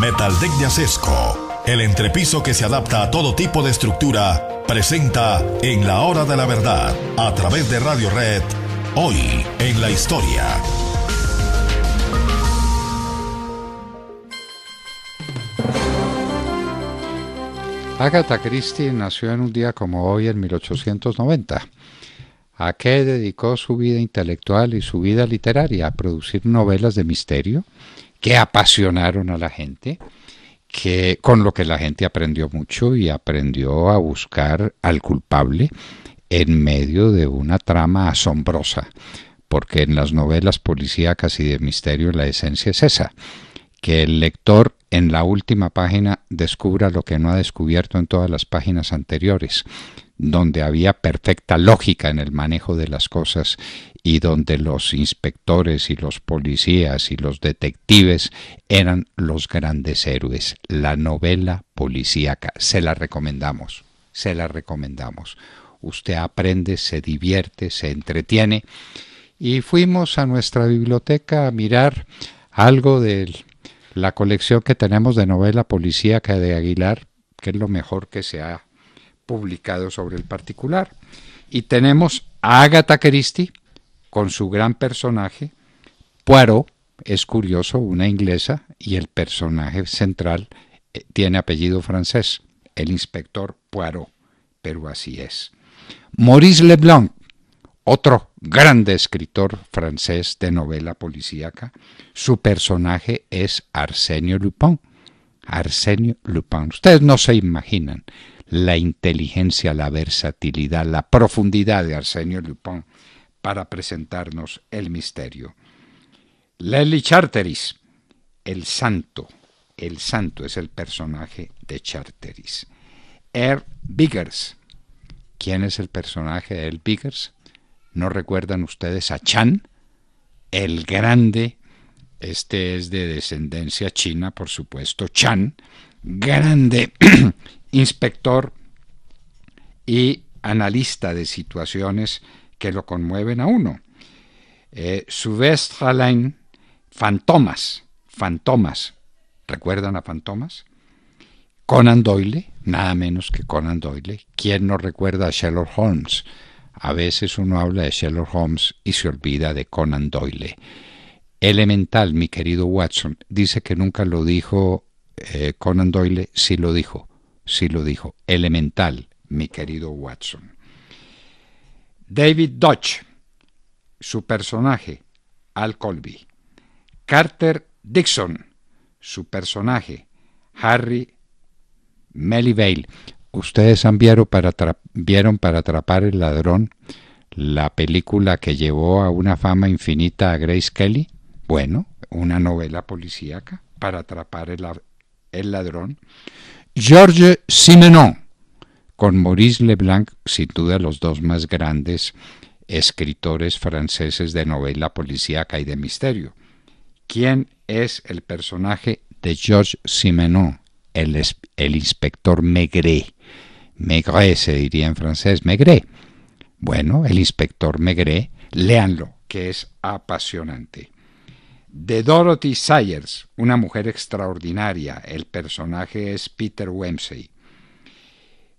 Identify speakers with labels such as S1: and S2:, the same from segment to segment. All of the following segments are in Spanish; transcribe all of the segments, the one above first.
S1: Metaldeck de el entrepiso que se adapta a todo tipo de estructura, presenta en la hora de la verdad, a través de Radio Red, hoy en la historia. Agatha Christie nació en un día como hoy en 1890. ¿A qué dedicó su vida intelectual y su vida literaria? ¿A producir novelas de misterio? que apasionaron a la gente, que con lo que la gente aprendió mucho y aprendió a buscar al culpable en medio de una trama asombrosa, porque en las novelas policíacas y de misterio la esencia es esa, que el lector en la última página descubra lo que no ha descubierto en todas las páginas anteriores, donde había perfecta lógica en el manejo de las cosas y donde los inspectores y los policías y los detectives eran los grandes héroes. La novela policíaca, se la recomendamos, se la recomendamos. Usted aprende, se divierte, se entretiene. Y fuimos a nuestra biblioteca a mirar algo de la colección que tenemos de novela policíaca de Aguilar, que es lo mejor que se ha publicado sobre el particular. Y tenemos a Agatha Christie con su gran personaje, Poirot, es curioso, una inglesa, y el personaje central eh, tiene apellido francés, el inspector Poirot, pero así es. Maurice Leblanc, otro grande escritor francés de novela policíaca, su personaje es Arsenio Lupin. Arsenio Lupin. Ustedes no se imaginan la inteligencia, la versatilidad, la profundidad de Arsenio Lupin para presentarnos el misterio. Lely Charteris, el santo, el santo es el personaje de Charteris. Er Biggers, ¿quién es el personaje de Er Biggers? ¿No recuerdan ustedes a Chan? El grande, este es de descendencia china, por supuesto, Chan, grande inspector y analista de situaciones que lo conmueven a uno. Eh, Fantomas, Fantomas, ¿recuerdan a Fantomas? Conan Doyle, nada menos que Conan Doyle. ¿Quién no recuerda a Sherlock Holmes? A veces uno habla de Sherlock Holmes y se olvida de Conan Doyle. Elemental, mi querido Watson, dice que nunca lo dijo eh, Conan Doyle, sí lo dijo sí lo dijo, elemental, mi querido Watson. David Dodge, su personaje, Al Colby. Carter Dixon, su personaje, Harry Melivale. Ustedes han vieron para, vieron para atrapar el ladrón la película que llevó a una fama infinita a Grace Kelly. Bueno, una novela policíaca para atrapar el ladrón. Georges Simenon, con Maurice Leblanc, sin duda los dos más grandes escritores franceses de novela policíaca y de misterio. ¿Quién es el personaje de Georges Simenon? El, inspector Maigret. Maigret se diría en francés, Maigret. Bueno, el inspector Maigret, léanlo, que es apasionante de Dorothy Sayers, una mujer extraordinaria. El personaje es Peter Wemsey.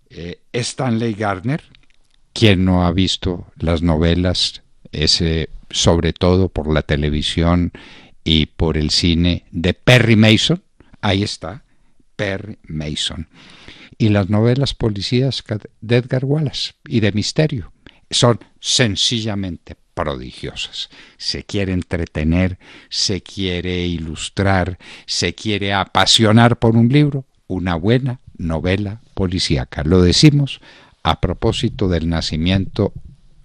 S1: Eh, Stanley Gardner, quien no ha visto las novelas, ese, sobre todo por la televisión y por el cine de Perry Mason, ahí está, Perry Mason. Y las novelas policías de Edgar Wallace y de misterio son sencillamente prodigiosas. Se quiere entretener, se quiere ilustrar, se quiere apasionar por un libro, una buena novela policíaca. Lo decimos a propósito del nacimiento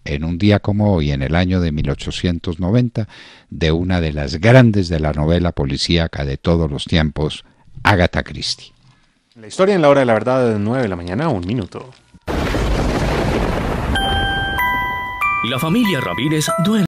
S1: en un día como hoy, en el año de 1890, de una de las grandes de la novela policíaca de todos los tiempos, Agatha Christie. La historia en la hora de la verdad de 9 de la mañana, un minuto. La familia Ramírez duerme.